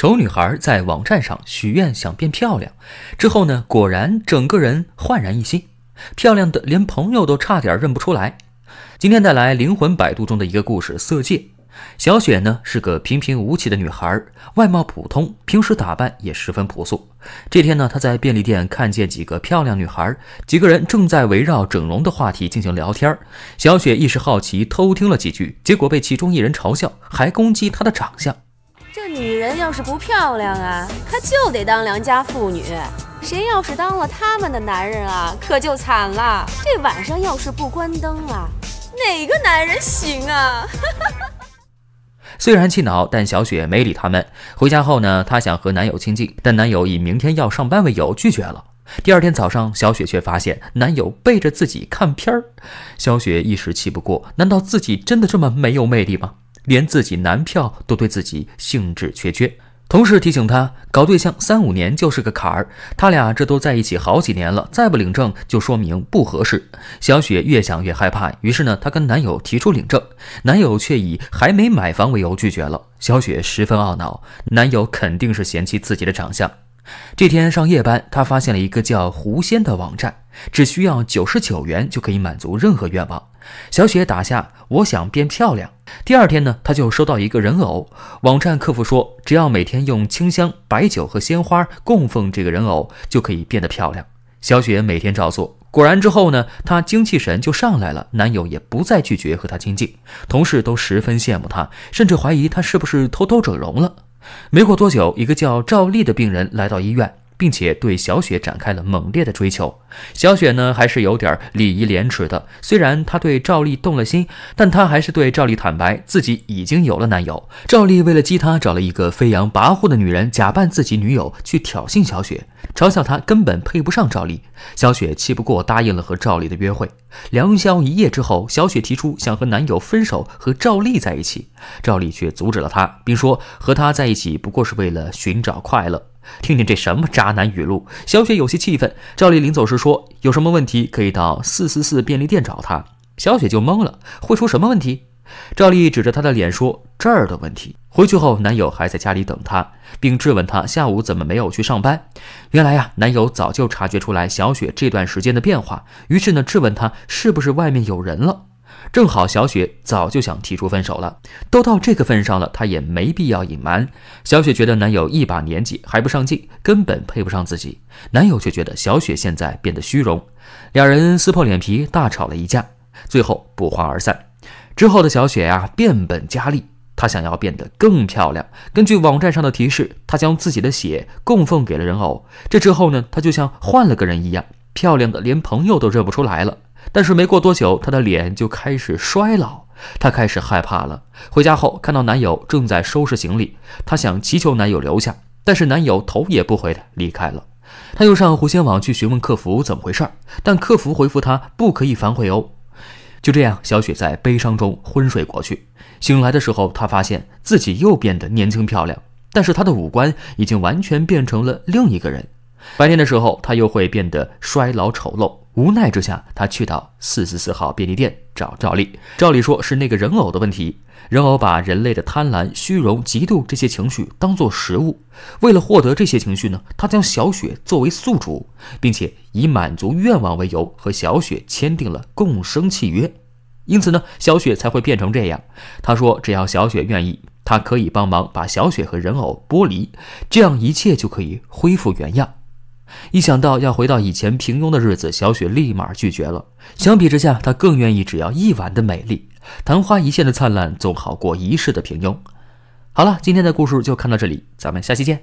丑女孩在网站上许愿，想变漂亮，之后呢，果然整个人焕然一新，漂亮的连朋友都差点认不出来。今天带来《灵魂摆渡》中的一个故事《色戒》。小雪呢是个平平无奇的女孩，外貌普通，平时打扮也十分朴素。这天呢，她在便利店看见几个漂亮女孩，几个人正在围绕整容的话题进行聊天。小雪一时好奇，偷听了几句，结果被其中一人嘲笑，还攻击她的长相。这女人要是不漂亮啊，她就得当良家妇女。谁要是当了他们的男人啊，可就惨了。这晚上要是不关灯啊，哪个男人行啊？虽然气恼，但小雪没理他们。回家后呢，她想和男友亲近，但男友以明天要上班为由拒绝了。第二天早上，小雪却发现男友背着自己看片儿。小雪一时气不过，难道自己真的这么没有魅力吗？连自己男票都对自己兴致缺缺，同事提醒他搞对象三五年就是个坎儿，他俩这都在一起好几年了，再不领证就说明不合适。小雪越想越害怕，于是呢，她跟男友提出领证，男友却以还没买房为由拒绝了。小雪十分懊恼，男友肯定是嫌弃自己的长相。这天上夜班，她发现了一个叫狐仙的网站，只需要九十九元就可以满足任何愿望。小雪打下，我想变漂亮。第二天呢，他就收到一个人偶。网站客服说，只要每天用清香白酒和鲜花供奉这个人偶，就可以变得漂亮。小雪每天照做，果然之后呢，她精气神就上来了，男友也不再拒绝和她亲近，同事都十分羡慕她，甚至怀疑她是不是偷偷整容了。没过多久，一个叫赵丽的病人来到医院。并且对小雪展开了猛烈的追求。小雪呢，还是有点礼仪廉耻的。虽然她对赵丽动了心，但她还是对赵丽坦白自己已经有了男友。赵丽为了激她，找了一个飞扬跋扈的女人假扮自己女友去挑衅小雪，嘲笑她根本配不上赵丽。小雪气不过，答应了和赵丽的约会。良宵一夜之后，小雪提出想和男友分手，和赵丽在一起。赵丽却阻止了她，并说和她在一起不过是为了寻找快乐。听听这什么渣男语录！小雪有些气愤。赵丽临走时说：“有什么问题可以到四四四便利店找他。”小雪就懵了，会出什么问题？赵丽指着她的脸说：“这儿的问题。”回去后，男友还在家里等她，并质问她下午怎么没有去上班。原来呀，男友早就察觉出来小雪这段时间的变化，于是呢质问她是不是外面有人了。正好小雪早就想提出分手了，都到这个份上了，她也没必要隐瞒。小雪觉得男友一把年纪还不上进，根本配不上自己。男友却觉得小雪现在变得虚荣，两人撕破脸皮大吵了一架，最后不欢而散。之后的小雪呀，变本加厉，她想要变得更漂亮。根据网站上的提示，她将自己的血供奉给了人偶。这之后呢，她就像换了个人一样，漂亮的连朋友都认不出来了。但是没过多久，她的脸就开始衰老，她开始害怕了。回家后，看到男友正在收拾行李，她想祈求男友留下，但是男友头也不回的离开了。她又上狐仙网去询问客服怎么回事，但客服回复她不可以反悔哦。就这样，小雪在悲伤中昏睡过去。醒来的时候，她发现自己又变得年轻漂亮，但是她的五官已经完全变成了另一个人。白天的时候，他又会变得衰老丑陋。无奈之下，他去到四四四号便利店找赵丽。照丽说是那个人偶的问题，人偶把人类的贪婪、虚荣、嫉妒这些情绪当作食物。为了获得这些情绪呢，他将小雪作为宿主，并且以满足愿望为由和小雪签订了共生契约。因此呢，小雪才会变成这样。他说：“只要小雪愿意，他可以帮忙把小雪和人偶剥离，这样一切就可以恢复原样。”一想到要回到以前平庸的日子，小雪立马拒绝了。相比之下，她更愿意只要一晚的美丽，昙花一现的灿烂，总好过一世的平庸。好了，今天的故事就看到这里，咱们下期见。